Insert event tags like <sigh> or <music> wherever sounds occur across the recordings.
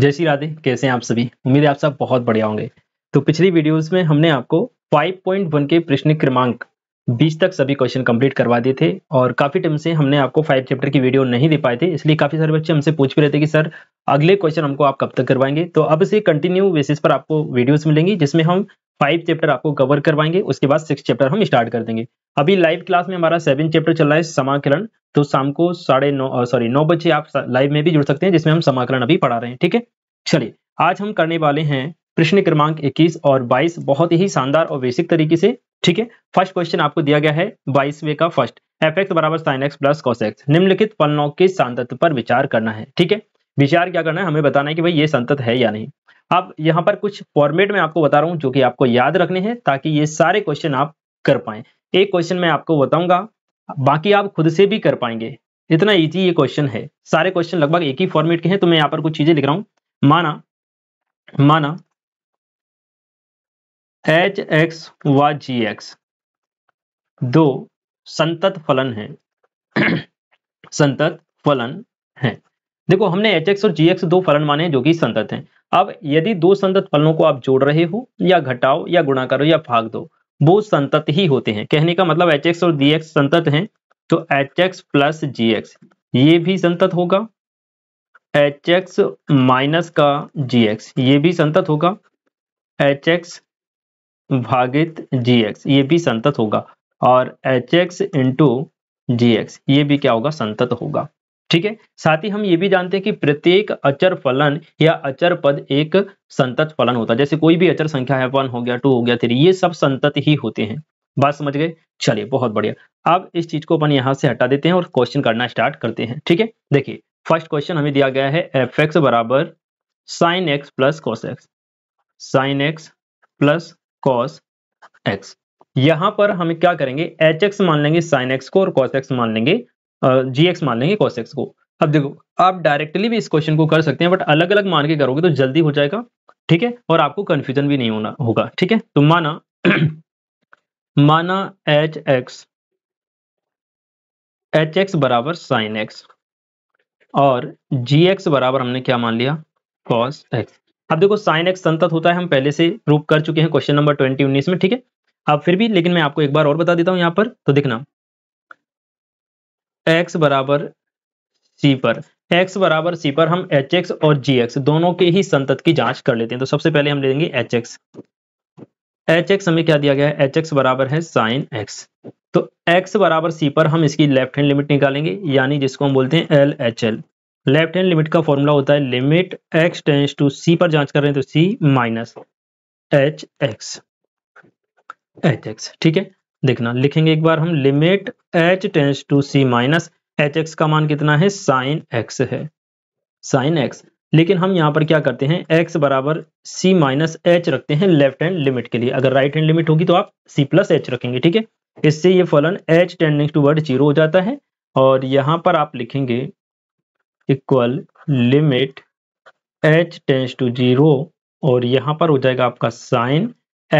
जय श्री राधे कैसे हैं आप सभी उम्मीद है आप सब बहुत बढ़िया होंगे तो पिछली वीडियोस में हमने आपको 5.1 के प्रश्न क्रमांक 20 तक सभी क्वेश्चन कंप्लीट करवा दिए थे और काफी टाइम से हमने आपको फाइव चैप्टर की वीडियो नहीं दे पाए थे इसलिए काफी सारे बच्चे हमसे पूछ भी रहे थे कि सर अगले क्वेश्चन हमको आप कब तक करवाएंगे तो अब से कंटिन्यू बेसिस पर आपको वीडियोज मिलेंगी जिसमें हम फाइव चैप्टर आपको कवर करवाएंगे उसके बाद सिक्स चैप्टर हम स्टार्ट कर देंगे अभी लाइव क्लास में हमारा सेवन चैप्टर चल रहा है समाकलन तो शाम को साढ़े नौ सॉरी नौ बजे आप लाइव में भी जुड़ सकते हैं जिसमें हम समाकलन अभी पढ़ा रहे हैं ठीक है चलिए आज हम करने वाले हैं प्रश्न क्रमांक 21 और 22 बहुत ही शानदार और बेसिक तरीके से ठीक है फर्स्ट क्वेश्चन आपको दिया गया है बाईसवे का फर्स्ट एफ एक्स बराबर sine x plus cos x निम्नलिखित पलनों के सांतत्व पर विचार करना है ठीक है विचार क्या करना है हमें बताना है कि भाई ये संतत है या नहीं अब यहां पर कुछ फॉर्मेट में आपको बता रहा हूं जो कि आपको याद रखने हैं ताकि ये सारे क्वेश्चन आप कर पाए एक क्वेश्चन मैं आपको बताऊंगा बाकी आप खुद से भी कर पाएंगे इतना इजी ये क्वेश्चन है सारे क्वेश्चन लगभग एक ही फॉर्मेट के हैं तो मैं यहां पर कुछ चीजें लिख रहा हूं माना माना एच एक्स व जी एक्स दो संतत फलन है <clears throat> संतत फलन है देखो हमने एच और जी दो फलन माने जो कि संतत हैं अब यदि दो संतत फलनों को आप जोड़ रहे हो या घटाओ या गुणा करो या भाग दो वो संतत ही होते हैं कहने का मतलब एच और जी संतत हैं तो h x plus g x ये भी संतत होगा एच एक्स माइनस का जी एक्स ये भी संतत होगा एच एक्स भागित जी एक्स ये भी संतत होगा और h x into g x ये भी क्या होगा संतत होगा ठीक है साथ ही हम ये भी जानते हैं कि प्रत्येक अचर फलन या अचर पद एक संतत फलन होता है जैसे कोई भी अचर संख्या है वन हो गया टू हो गया थ्री ये सब संतत ही होते हैं बात समझ गए चलिए बहुत बढ़िया अब इस चीज को अपन यहाँ से हटा देते हैं और क्वेश्चन करना स्टार्ट करते हैं ठीक है देखिए फर्स्ट क्वेश्चन हमें दिया गया है एफ एक्स बराबर sine x plus cos x sine x plus cos x यहां पर हम क्या करेंगे एच एक्स मान लेंगे साइन एक्स को और कॉस एक्स मान लेंगे जी एक्स मान लेंगे कॉस एक्स को अब देखो आप डायरेक्टली भी इस क्वेश्चन को कर सकते हैं बट अलग अलग मान के करोगे तो जल्दी हो जाएगा ठीक है और आपको कन्फ्यूजन भी नहीं होना होगा ठीक है तो माना <clears throat> माना एच एक्स एच एक्स बराबर साइन एक्स और जी एक्स बराबर हमने क्या मान लिया कॉस एक्स अब देखो साइन एक्स संतत होता है हम पहले से प्रूव कर चुके हैं क्वेश्चन नंबर ट्वेंटी उन्नीस में ठीक है अब फिर भी लेकिन मैं आपको एक बार और बता देता हूँ यहाँ पर तो देखना एक्स बराबर सी पर एक्स बराबर सी पर हम एच एक्स और जी एक्स दोनों के ही संतत की जांच कर लेते हैं तो सबसे पहले हम ले लेंगे एच एक्स एच एक्स हमें क्या दिया गया है एच एक्स बराबर है साइन एक्स तो x बराबर सी पर हम इसकी लेफ्ट हैंड लिमिट निकालेंगे यानी जिसको हम बोलते हैं L H L left hand limit का फॉर्मूला होता है limit x tends to c पर जांच कर रहे हैं तो c minus h x h x ठीक है देखना लिखेंगे एक बार हम limit h tends to c minus h x का मान कितना है साइन एक्स है साइन एक्स लेकिन हम यहाँ पर क्या करते हैं x बराबर सी माइनस एच रखते हैं लेफ्ट हैंड लिमिट के लिए अगर राइट हैंड लिमिट होगी तो आप c प्लस एच रखेंगे ठीक है इससे ये फलन h tending toward zero हो जाता है और यहाँ पर आप लिखेंगे equal limit h tends to zero और यहाँ पर हो जाएगा आपका साइन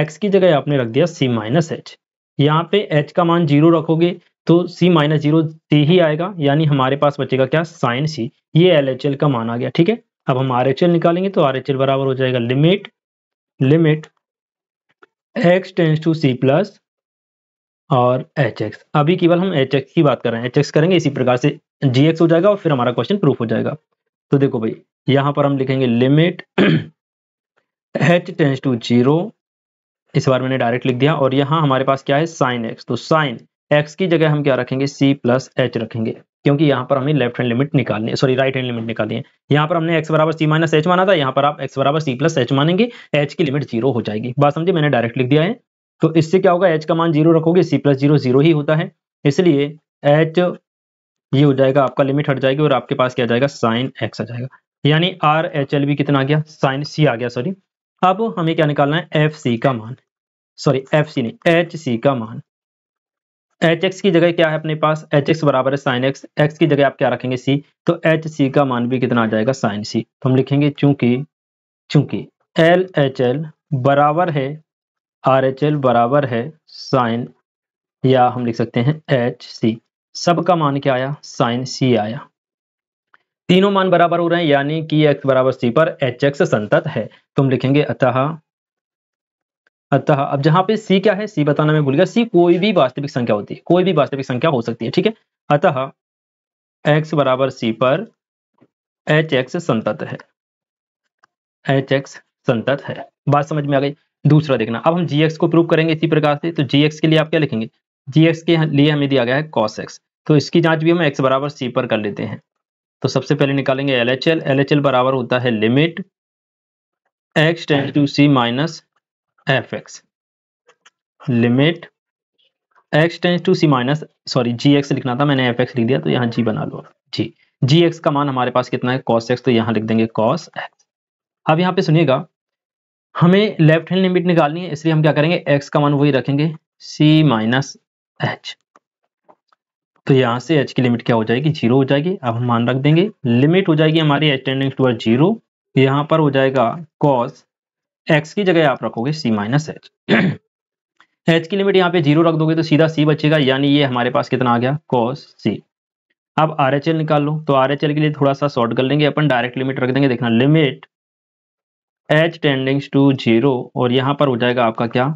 x की जगह आपने रख दिया c माइनस एच यहाँ पे एच का मान जीरो रखोगे तो सी माइनस जीरो सी ही आएगा यानी हमारे पास बचेगा क्या साइन सी ये एल एच एल का मान आ गया ठीक है अब हम आर एच एल निकालेंगे तो आर एच एल बराबर हो जाएगा limit limit x tends to c plus और एच एक्स अभी केवल हम एच एक्स की बात कर रहे हैं एच एक्स करेंगे इसी प्रकार से जी एक्स हो जाएगा और फिर हमारा क्वेश्चन प्रूफ हो जाएगा तो देखो भाई यहाँ पर हम लिखेंगे limit h tends to zero इस बार मैंने डायरेक्ट लिख दिया और यहाँ हमारे पास क्या है साइन एक्स तो साइन एक्स की जगह हम क्या रखेंगे सी प्लस एच रखेंगे क्योंकि यहाँ पर हमें लेफ्ट हैंड लिमिट निकालनी है सॉरी राइट हैंड लिमिट निकालनी है यहाँ पर हमने एक्स बराबर सी माइनस एच माना था यहाँ पर आप एक्स बराबर सी प्लस एच मानेंगे एच की लिमिट जीरो हो जाएगी बात समझे मैंने डायरेक्ट लिख दिया है तो इससे क्या होगा एच का मान जीरो रखोगे सी प्लस जीरो जीरो ही होता है इसलिए एच ये हो जाएगा आपका लिमिट हट जाएगी और आपके पास क्या जाएगा साइन एक्स आ जाएगा यानी आर एच एल भी कितना आ गया साइन सी आ गया सॉरी अब हमें क्या निकालना है एफ सी का मान सॉरी एफ सी नहीं एच सी का मान एच एक्स की जगह क्या है अपने पास एच एक्स बराबर है साइन एक्स एक्स की जगह आप क्या रखेंगे सी तो एच सी का मान भी कितना आ जाएगा साइन सी तो हम लिखेंगे चूंकि चूंकि एल एच एल बराबर है आर एच एल बराबर है साइन या हम लिख सकते हैं एच सी सब का मान क्या आया साइन सी आया तीनों मान बराबर हो रहे हैं यानी कि एक्स बराबर सी पर एच एक्स संतत है तुम लिखेंगे अतः अतः अब जहां पे सी क्या है सी बताना मैं भूल गया सी कोई भी वास्तविक संख्या होती है कोई भी वास्तविक संख्या हो सकती है ठीक है अतः एक्स बराबर सी पर एच एक्स संतत है एच एक्स संतत है बात समझ में आ गई दूसरा देखना अब हम जी एक्स को प्रूव करेंगे इसी प्रकार से तो जी एक्स के लिए आप क्या लिखेंगे जी एक्स के लिए हमें दिया गया है कॉस एक्स तो इसकी जांच भी हम एक्स बराबर सी पर कर लेते हैं तो सबसे पहले निकालेंगे L H L L H L बराबर होता है limit x tend to c minus f x limit x tends to c minus sorry g x लिखना था मैंने एफ एक्स लिख दिया तो यहाँ जी बना लो जी जी एक्स का मान हमारे पास कितना है कॉस एक्स तो यहाँ लिख देंगे कॉस एक्स अब यहाँ पे सुनिएगा हमें लेफ्ट हैंड लिमिट निकालनी है इसलिए हम क्या करेंगे एक्स का मान वही रखेंगे सी माइनस एच तो यहाँ से एच की लिमिट क्या हो जाएगी जीरो हो जाएगी अब हम मान रख देंगे लिमिट हो जाएगी हमारी एच टेंडिंग टूअर्ड जीरो यहाँ पर हो जाएगा कॉस एक्स की जगह आप रखोगे सी माइनस एच एच की लिमिट यहाँ पे जीरो रख दोगे तो सीधा सी बचेगा यानी ये हमारे पास कितना आ गया कॉस सी अब आर एच एल निकाल लो तो आर एच एल के लिए थोड़ा सा शॉर्ट कर लेंगे अपन डायरेक्ट लिमिट रख देंगे देखना limit h tendings to zero और यहाँ पर हो जाएगा आपका क्या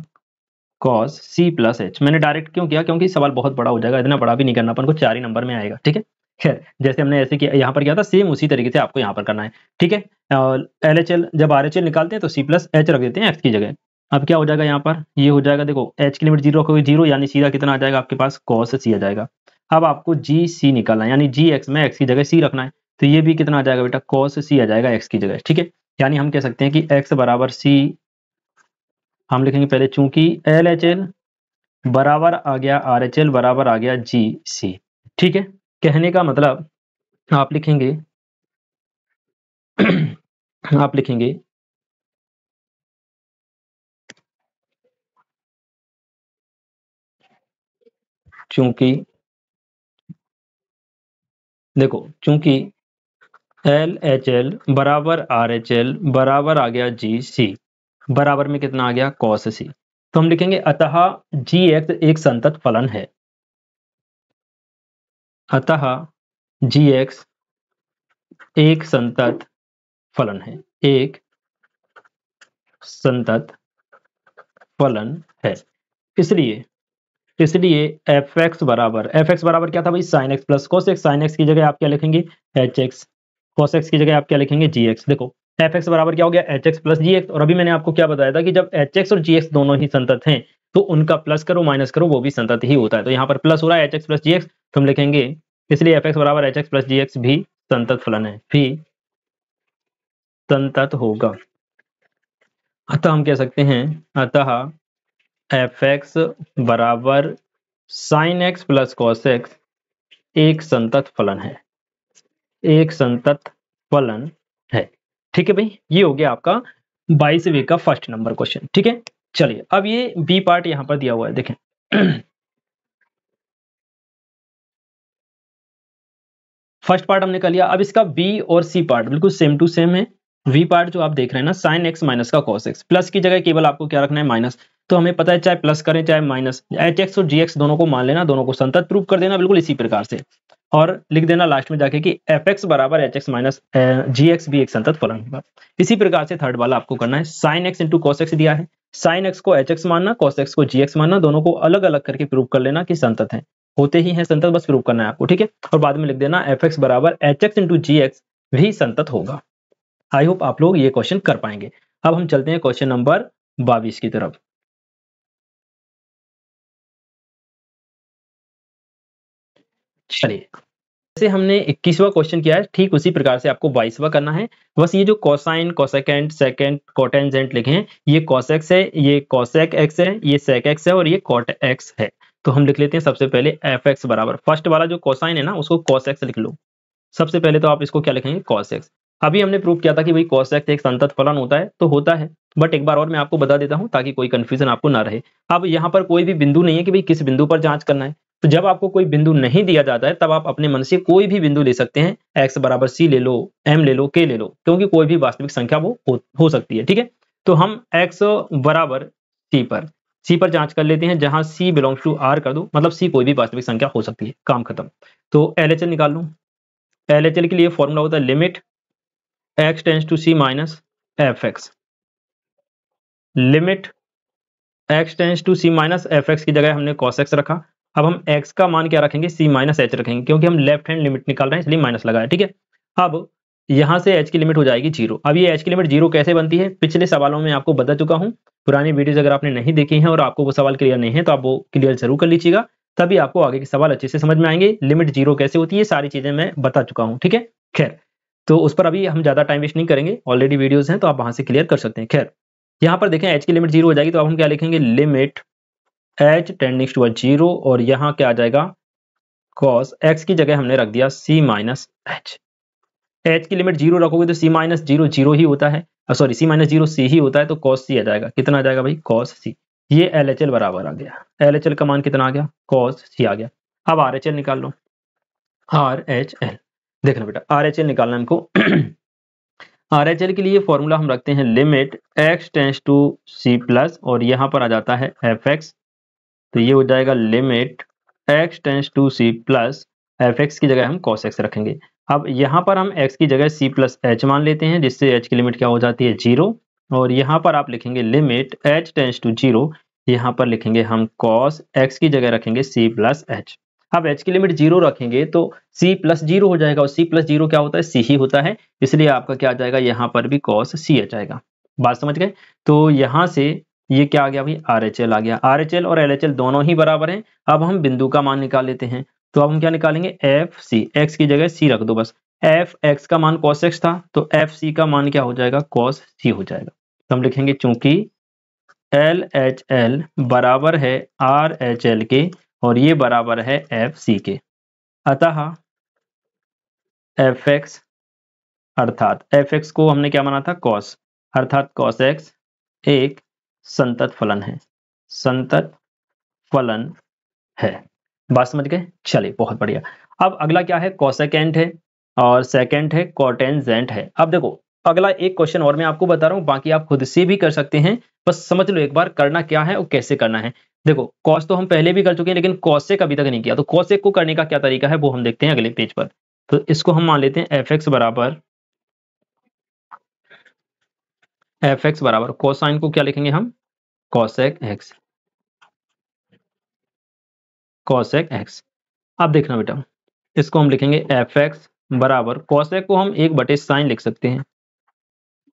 कॉस सी प्लस एच मैंने डायरेक्ट क्यों किया क्योंकि सवाल बहुत बड़ा हो जाएगा इतना बड़ा भी नहीं करना अपन को चार ही नंबर में आएगा ठीक है खैर जैसे हमने ऐसे किया यहाँ पर किया था सेम उसी तरीके से आपको यहाँ पर करना है ठीक है एल एच एल जब आर एच एल निकालते हैं तो सी प्लस एच रख देते हैं एक्स की जगह अब क्या हो जाएगा यहाँ पर ये हो जाएगा देखो एच की लिमिट जीरो रखोगे जीरो यानी सीधा कितना आ जाएगा आपके पास कॉस सी आ जाएगा अब आपको जी सी निकालना है यानी जी एक्स में एक्स की जगह सी रखना है तो ये भी कितना आ जाएगा बेटा कॉस सी आ जाएगा एक्स की जगह ठीक है यानी हम कह सकते हैं कि एक्स बराबर सी हम लिखेंगे पहले चूंकि एल एच एल बराबर आ गया आर एच एल बराबर आ गया जी सी ठीक है कहने का मतलब आप लिखेंगे आप लिखेंगे चूंकि देखो चूंकि एल एच एल बराबर आर एच एल बराबर आ गया जी सी बराबर में कितना आ गया कॉस सी तो हम लिखेंगे अतः जी एक्स एक संतत फलन है अतः जी एक्स एक संतत फलन है एक संतत फलन है इसलिए इसलिए एफ एक्स बराबर एफ एक्स बराबर क्या था भाई sine x plus cos x sine x की जगह आप क्या लिखेंगे एच एक्स कोस एक्स की जगह आप क्या लिखेंगे जी एक्स देखो एफ एक्स बराबर क्या हो गया h x plus g x और अभी मैंने आपको क्या बताया था कि जब एच एक्स और जी एक्स दोनों ही संतत हैं तो उनका प्लस करो माइनस करो वो भी संतत ही होता है तो यहाँ पर प्लस हो रहा है h x plus g x तो हम लिखेंगे इसलिए एफ एक्स बराबर h x plus g x भी संतत फलन है भी संतत होगा अतः हम कह सकते हैं अतः एफ एक्स बराबर sine x plus cos x एक संतत फलन है एक संतत फलन ठीक है भाई ये हो गया आपका बाईस वे का फर्स्ट नंबर क्वेश्चन ठीक है चलिए अब ये बी पार्ट यहां पर दिया हुआ है देखें फर्स्ट <clears throat> पार्ट हमने कर लिया अब इसका बी और सी पार्ट बिल्कुल सेम टू सेम है वी पार्ट जो आप देख रहे हैं ना साइन एक्स माइनस का कॉस एक्स प्लस की जगह केवल आपको क्या रखना है माइनस तो हमें पता है चाहे प्लस करें चाहे माइनस एच एक्स और जी एक्स दोनों को मान लेना दोनों को संतत प्रूफ कर देना बिल्कुल इसी प्रकार से और लिख देना लास्ट में जाके कि एफ एक्स बराबर h x minus g x B x अंतर फलन होगा इसी प्रकार से थर्ड वाला आपको करना है sine x into cos x दिया है साइन एक्स को एच एक्स मानना कॉस एक्स को जी एक्स मानना दोनों को अलग अलग करके प्रूव कर लेना कि संतत है होते ही है संतत बस प्रूव करना है आपको ठीक है और बाद में लिख देना एफ एक्स बराबर h x into g x भी संतत होगा आई होप आप लोग ये क्वेश्चन कर पाएंगे अब हम चलते हैं क्वेश्चन नंबर बाईस की तरफ चलिए जैसे हमने इक्कीसवा क्वेश्चन किया है ठीक उसी प्रकार से आपको बाईसवा करना है बस ये जो कोसाइन कोसेकेंट सेकेंड कोटेंजेंट लिखे हैं ये कोसेक्स है ये कोसेक एक्स है ये सेक एक्स है और ये कोट एक्स है तो हम लिख लेते हैं सबसे पहले एफ एक्स बराबर फर्स्ट वाला जो कोसाइन है ना उसको कॉसेक्स लिख लो सबसे पहले तो आप इसको क्या लिखेंगे कॉसेक्स अभी हमने प्रूव किया था कि भाई कॉसेक्स एक संतत फलन होता है तो होता है बट एक बार और मैं आपको बता देता हूँ ताकि कोई कन्फ्यूजन आपको ना रहे अब यहाँ पर कोई भी बिंदु नहीं है कि भाई किस बिंदु पर जांच करना है तो जब आपको कोई बिंदु नहीं दिया जाता है तब आप अपने मन से कोई भी बिंदु ले सकते हैं x बराबर सी ले लो m ले लो k ले लो क्योंकि कोई भी वास्तविक संख्या वो हो, हो सकती है ठीक है तो हम x बराबर c पर c पर जांच कर लेते हैं जहां c बिलोंग्स टू r कर दो मतलब c कोई भी वास्तविक संख्या हो सकती है काम खत्म तो एल निकाल एच एल के लिए फॉर्मूला होता है limit x tends to c minus f x limit x tends to c minus f x की जगह हमने कॉस एक्स रखा अब हम एक्स का मान क्या रखेंगे सी माइनस एच रखेंगे क्योंकि हम लेफ्ट हैंड लिमिट निकाल रहे हैं इसलिए माइनस लगाया ठीक है अब यहाँ से एच की लिमिट हो जाएगी जीरो अब ये एच की लिमिट जीरो कैसे बनती है पिछले सवालों में आपको बता चुका हूँ पुरानी वीडियोज अगर आपने नहीं देखी हैं और आपको वो सवाल क्लियर नहीं है तो आप वो क्लियर जरूर कर लीजिएगा तभी आपको आगे के सवाल अच्छे से समझ में आएंगे लिमिट जीरो कैसे होती है सारी चीजें मैं बता चुका हूँ ठीक है खैर तो उस पर अभी हम ज्यादा टाइम वेस्ट नहीं करेंगे ऑलरेडी वीडियोज हैं तो आप वहाँ से क्लियर कर सकते हैं खैर यहाँ पर देखें एच की लिमिट जीरो हो जाएगी तो अब हम क्या लिखेंगे limit h tending to zero और यहाँ क्या आ जाएगा कॉस एक्स की जगह हमने रख दिया सी माइनस एच एच की लिमिट जीरो रखोगे तो सी माइनस जीरो जीरो ही होता है sorry c minus zero c ही होता है तो कॉस सी आ जाएगा कितना आ जाएगा भाई कॉस सी ये एल एच एल बराबर आ गया एल एच एल का मान कितना आ गया कॉस सी आ गया अब आर एच एल निकाल लो आर एच एल देख लो बेटा आर एच एल निकालना हमको आर एच एल के लिए फॉर्मूला हम रखते हैं limit x tends to c plus और यहां पर आ जाता है एफ एक्स तो ये हो जाएगा limit x tends to c plus f x की जगह हम कॉस एक्स रखेंगे अब यहाँ पर हम x की जगह c प्लस एच मान लेते हैं जिससे h की लिमिट क्या हो जाती है जीरो और यहाँ पर आप लिखेंगे limit h tends to zero यहाँ पर लिखेंगे हम cos x की जगह रखेंगे c प्लस एच अब एच की लिमिट जीरो रखेंगे तो c प्लस जीरो हो जाएगा और c प्लस जीरो क्या होता है c ही होता है इसलिए आपका क्या आ जाएगा यहाँ पर भी cos c आ जाएगा बात समझ गए तो यहाँ से ये क्या आ गया भाई आर आ गया आर और एल दोनों ही बराबर हैं अब हम बिंदु का मान निकाल लेते हैं तो अब हम क्या निकालेंगे एफ सी एक्स की जगह सी रख दो बस एफ एक्स का मान कॉस एक्स था तो एफ सी का मान क्या हो जाएगा कॉस सी हो जाएगा तो हम लिखेंगे चूंकि एल एच एल बराबर है आर एच एल के और ये बराबर है एफ सी के अतः एफ एक्स अर्थात एफ एक्स को हमने क्या माना था कॉस अर्थात कॉस एक्स एक संतत फलन है संतत फलन है बात समझ गए चलिए बहुत बढ़िया अब अगला क्या है कॉसेकेंट है और सेकेंड है कॉटेंजेंट है अब देखो अगला एक क्वेश्चन और मैं आपको बता रहा हूँ बाकी आप खुद से भी कर सकते हैं बस समझ लो एक बार करना क्या है और कैसे करना है देखो कॉस तो हम पहले भी कर चुके हैं लेकिन कॉसेक अभी तक नहीं किया तो कॉसेक को करने का क्या तरीका है वो हम देखते हैं अगले पेज पर तो इसको हम मान लेते हैं एफ एक्स बराबर एफ एक्स बराबर कोसाइन को क्या लिखेंगे हम कॉसेक एक्स कॉसेक एक्स अब देखना बेटा इसको हम लिखेंगे एफ एक्स बराबर कॉसेक को हम एक बटे साइन लिख सकते हैं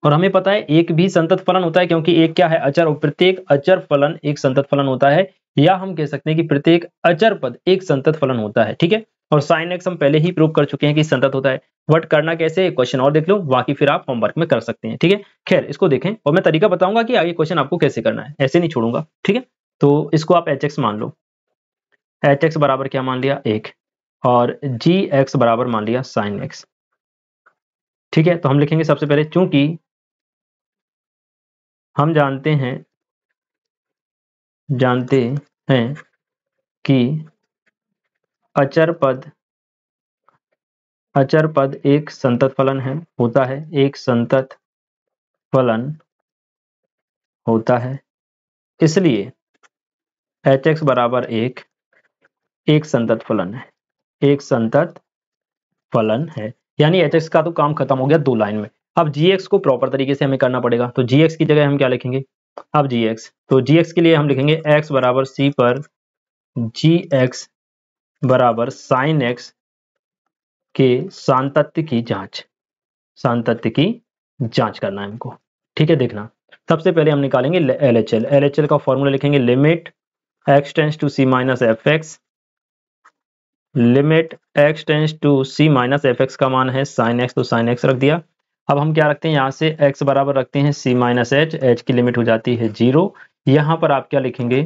और हमें पता है एक भी संतत फलन होता है क्योंकि एक क्या है अचर और प्रत्येक अचर फलन एक संतत फलन होता है या हम कह सकते हैं कि प्रत्येक अचर पद एक संतत फलन होता है ठीक है और साइन एक्स हम पहले ही प्रूव कर चुके हैं कि संतत होता है बट करना कैसे क्वेश्चन और देख लो बाकी फिर आप होमवर्क में कर सकते हैं ठीक है खैर इसको देखें और मैं तरीका बताऊंगा कि आगे क्वेश्चन आपको कैसे करना है ऐसे नहीं छोड़ूंगा ठीक है तो इसको आप एच मान लो एच बराबर क्या मान लिया एक और जी एक्स बराबर मान लिया साइन एक्स ठीक है तो हम लिखेंगे सबसे पहले चूंकि हम जानते हैं जानते हैं कि अचर पद अचर पद एक संतत फलन है होता है एक संतत फलन होता है इसलिए एच एक्स बराबर एक एक संतत फलन है एक संतत फलन है यानी एच एक्स का तो काम खत्म हो गया दो लाइन में अब जी एक्स को प्रॉपर तरीके से हमें करना पड़ेगा तो जी एक्स की जगह हम क्या लिखेंगे अब जी एक्स तो जी एक्स के लिए हम लिखेंगे एक्स बराबर सी पर जी एक्स बराबर साइन एक्स के सांतत्य की जांच सांतत्य की जांच करना है हमको ठीक है देखना सबसे पहले हम निकालेंगे L H L L H L का फॉर्मूला लिखेंगे limit x tends to c minus f x limit x tends to c minus f x का मान है साइन एक्स तो साइन एक्स रख दिया अब हम क्या रखते हैं यहाँ से एक्स बराबर रखते हैं सी माइनस एच एच की लिमिट हो जाती है जीरो यहाँ पर आप क्या लिखेंगे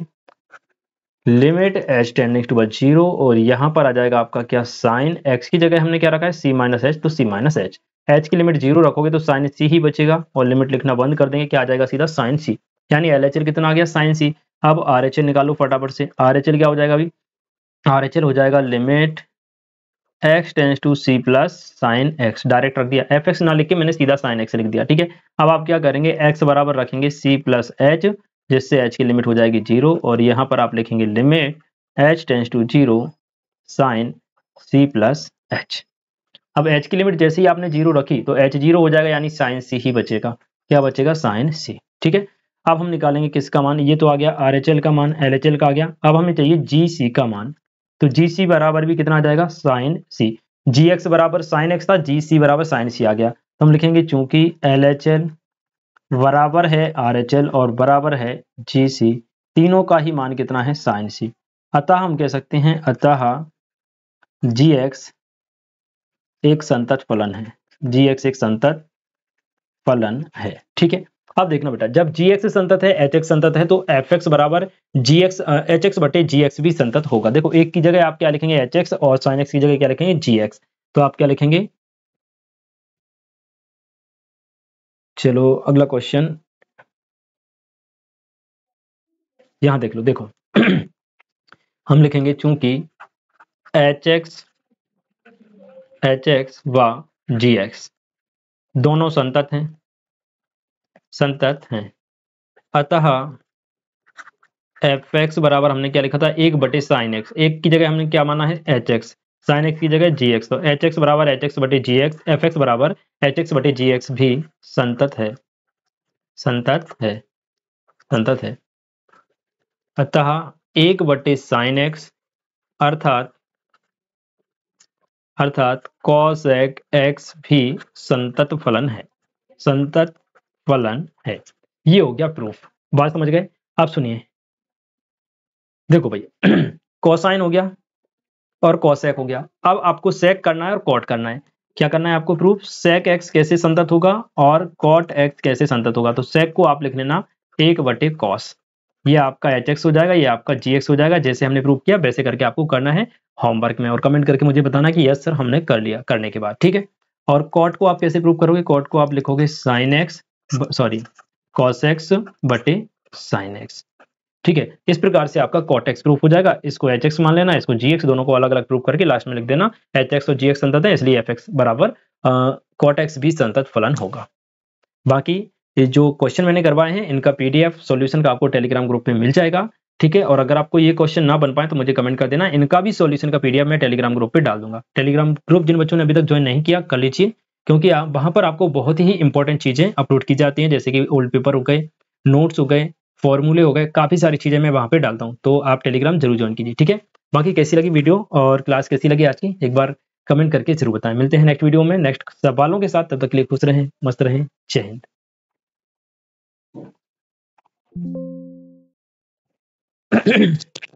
limit h tending to zero और यहाँ पर आ जाएगा आपका क्या साइन एक्स की जगह हमने क्या रखा है सी माइनस एच तो सी माइनस एच एच की लिमिट जीरो रखोगे तो साइन सी ही बचेगा और लिमिट लिखना बंद कर देंगे क्या आ जाएगा सीधा साइन सी यानी एल कितना आ गया साइन सी अब आर एच एल निकालो फटाफट से आर एच एल क्या हो जाएगा अभी आर एच एल हो जाएगा limit x tends to c plus sine x direct रख दिया एफ एक्स ना लिख के मैंने सीधा साइन एक्स लिख दिया ठीक है अब आप क्या करेंगे एक्स बराबर रखेंगे सी प्लस एच जिससे एच की लिमिट हो जाएगी जीरो और यहाँ पर आप लिखेंगे limit h tends to zero sine c plus h अब एच की लिमिट जैसे ही आपने जीरो रखी तो एच जीरो हो जाएगा यानी साइन सी ही बचेगा क्या बचेगा साइन सी ठीक है अब हम निकालेंगे किसका मान ये तो आ गया आर एच एल का मान एल एच एल का आ गया अब हमें चाहिए जी सी का मान तो जी सी बराबर भी कितना आ जाएगा साइन सी जी एक्स बराबर साइन एक्स था जी सी बराबर साइन सी आ गया तो हम लिखेंगे चूंकि एल एच एल बराबर है आर एच एल और बराबर है जी सी तीनों का ही मान कितना है साइन सी अतः हम कह सकते हैं अतः जी एक्स एक संतत फलन है जी एक्स एक संतत फलन है ठीक है अब देखना बेटा जब जी एक्स संतत है एच एक्स संतत है तो एफ एक्स बराबर जी एक्स एच एक्स बटे जी एक्स भी संतत होगा देखो एक की जगह आप क्या लिखेंगे एच एक्स और साइन एक्स की जगह क्या लिखेंगे जी एक्स तो आप क्या लिखेंगे चलो अगला क्वेश्चन यहां देख लो देखो <clears throat> हम लिखेंगे चूंकि एच एक्स एच एक्स व जी एक्स दोनों संतत हैं संतत हैं अतः एफ एक्स बराबर हमने क्या लिखा था एक बटे साइन एक्स एक की जगह हमने क्या माना है एच एक्स साइन एक्स की जगह जी एक्स तो एच एक्स बराबर एच एक्स बटी जी एक्स एफ एक्स बराबर एच एक्स बटी जी एक्स भी संतत है संतत है संतत है अतः एक बटे साइन एक्स अर्थात अर्थात कॉस एक एक्स भी संतत फलन है संतत फलन है ये हो गया प्रूफ बात समझ गए आप सुनिए देखो भैया कोसाइन <clears throat> हो गया और कॉसेक हो गया अब आपको सेक करना है और कॉट करना है क्या करना है आपको प्रूफ सेक एक्स कैसे संतत होगा और कॉट एक्स कैसे संतत होगा तो सेक को आप लिख लेना एक बटे कॉस ये आपका एच एक्स हो जाएगा ये आपका जी एक्स हो जाएगा जैसे हमने प्रूफ किया वैसे करके आपको करना है होमवर्क में और कमेंट करके मुझे बताना कि यस सर हमने कर लिया करने के बाद ठीक है और कॉट को आप कैसे प्रूफ करोगे कॉट को आप लिखोगे sine x sorry cos x बटे साइन एक्स ठीक है इस प्रकार से आपका कॉटेक्स प्रूफ हो जाएगा इसको एच एक्स मान लेना इसको जी एक्स दोनों को अलग अलग प्रूफ करके लास्ट में लिख देना एच एक्स और जी एक्स संतत है इसलिए एफ एक्स बराबर कॉटेक्स भी संतत फलन होगा बाकी ये जो क्वेश्चन मैंने करवाए हैं इनका पीडीएफ सॉल्यूशन का आपको टेलीग्राम ग्रुप में मिल जाएगा ठीक है और अगर आपको ये क्वेश्चन ना बन पाए तो मुझे कमेंट कर देना इनका भी सॉल्यूशन का पीडीएफ मैं टेलीग्राम ग्रुप पे डाल दूंगा टेलीग्राम ग्रुप जिन बच्चों ने अभी तक ज्वाइन नहीं किया कर लीजिए क्योंकि वहां पर आपको बहुत ही इंपॉर्टेंट चीजें अपलोड की जाती हैं जैसे कि ओल्ड पेपर हो गए नोट्स हो गए फॉर्मूले हो गए काफ़ी सारी चीज़ें मैं वहां पे डालता हूँ तो आप टेलीग्राम जरूर ज्वाइन कीजिए ठीक है बाकी कैसी लगी वीडियो और क्लास कैसी लगी आज की एक बार कमेंट करके जरूर बताएं मिलते हैं नेक्स्ट वीडियो में नेक्स्ट सवालों के साथ तब तक के लिए खुश रहें मस्त रहें जय हिंद